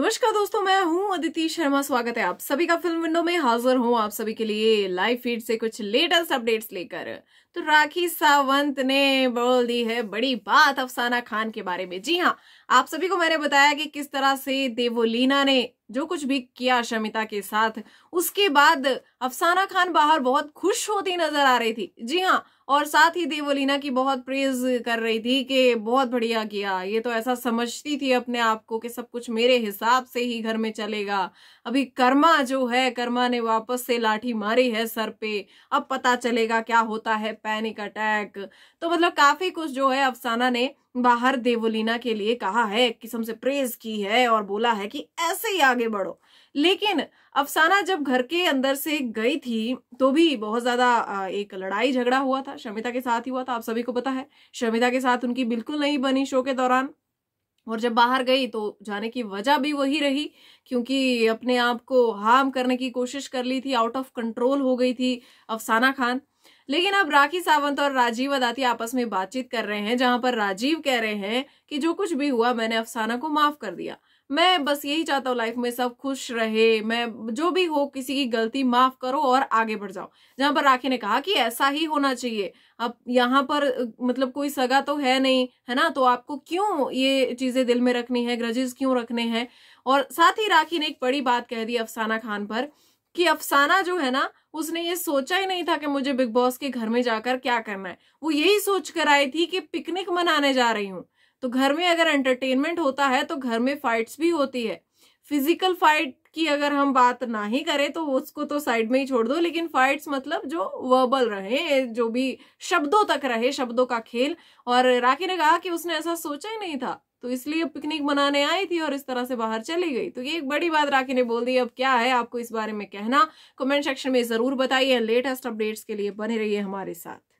नमस्कार दोस्तों मैं हूं अदिति शर्मा स्वागत है आप सभी का फिल्म विंडो में हाजिर हूं आप सभी के लिए लाइव फीड से कुछ लेटेस्ट अपडेट्स लेकर तो राखी सावंत ने बोल दी है बड़ी बात अफसाना खान के बारे में जी हाँ आप सभी को मैंने बताया कि किस तरह से देवोलीना ने जो कुछ भी किया शमिता के साथ उसके बाद अफसाना खान बाहर बहुत खुश होती नजर आ रही थी जी हाँ और साथ ही देवोलीना की बहुत प्रेज कर रही थी कि बहुत बढ़िया किया ये तो ऐसा समझती थी अपने आप को कि सब कुछ मेरे हिसाब से ही घर में चलेगा अभी कर्मा जो है कर्मा ने वापस से लाठी मारी है सर पे अब पता चलेगा क्या होता है पैनिक अटैक तो मतलब काफी कुछ जो है अफसाना ने बाहर देवोलीना के लिए कहा है एक किस्म से प्रेज की है और बोला है कि ऐसे ही आगे बढ़ो लेकिन अफसाना जब घर के अंदर से गई थी तो भी बहुत ज्यादा एक लड़ाई झगड़ा हुआ था शमिता के साथ ही हुआ था आप सभी को पता है शमिता के साथ उनकी बिल्कुल नहीं बनी शो के दौरान और जब बाहर गई तो जाने की वजह भी वही रही क्योंकि अपने आप को हार्म करने की कोशिश कर ली थी आउट ऑफ कंट्रोल हो गई थी अफसाना खान लेकिन अब राखी सावंत और राजीव अदाती आपस में बातचीत कर रहे हैं जहां पर राजीव कह रहे हैं कि जो कुछ भी हुआ मैंने अफसाना को माफ कर दिया मैं बस यही चाहता हूँ लाइफ में सब खुश रहे मैं जो भी हो किसी की गलती माफ करो और आगे बढ़ जाओ जहां पर राखी ने कहा कि ऐसा ही होना चाहिए अब यहाँ पर मतलब कोई सगा तो है नहीं है ना तो आपको क्यों ये चीजें दिल में रखनी है ग्रजेस क्यों रखने हैं और साथ ही राखी ने एक बड़ी बात कह दी अफसाना खान पर कि अफसाना जो है ना उसने ये सोचा ही नहीं था कि मुझे बिग बॉस के घर में जाकर क्या करना है वो यही सोच कर आई थी कि पिकनिक मनाने जा रही हूँ तो घर में अगर एंटरटेनमेंट होता है तो घर में फाइट्स भी होती है फिजिकल फाइट की अगर हम बात ना ही करें तो उसको तो साइड में ही छोड़ दो लेकिन फाइट्स मतलब जो वर्बल रहे जो भी शब्दों तक रहे शब्दों का खेल और राखी ने कहा कि उसने ऐसा सोचा ही नहीं था तो इसलिए पिकनिक मनाने आई थी और इस तरह से बाहर चली गई तो ये एक बड़ी बात राखी ने बोल दी अब क्या है आपको इस बारे में कहना कमेंट सेक्शन में ज़रूर बताइए लेटेस्ट अपडेट्स के लिए बने रहिए हमारे साथ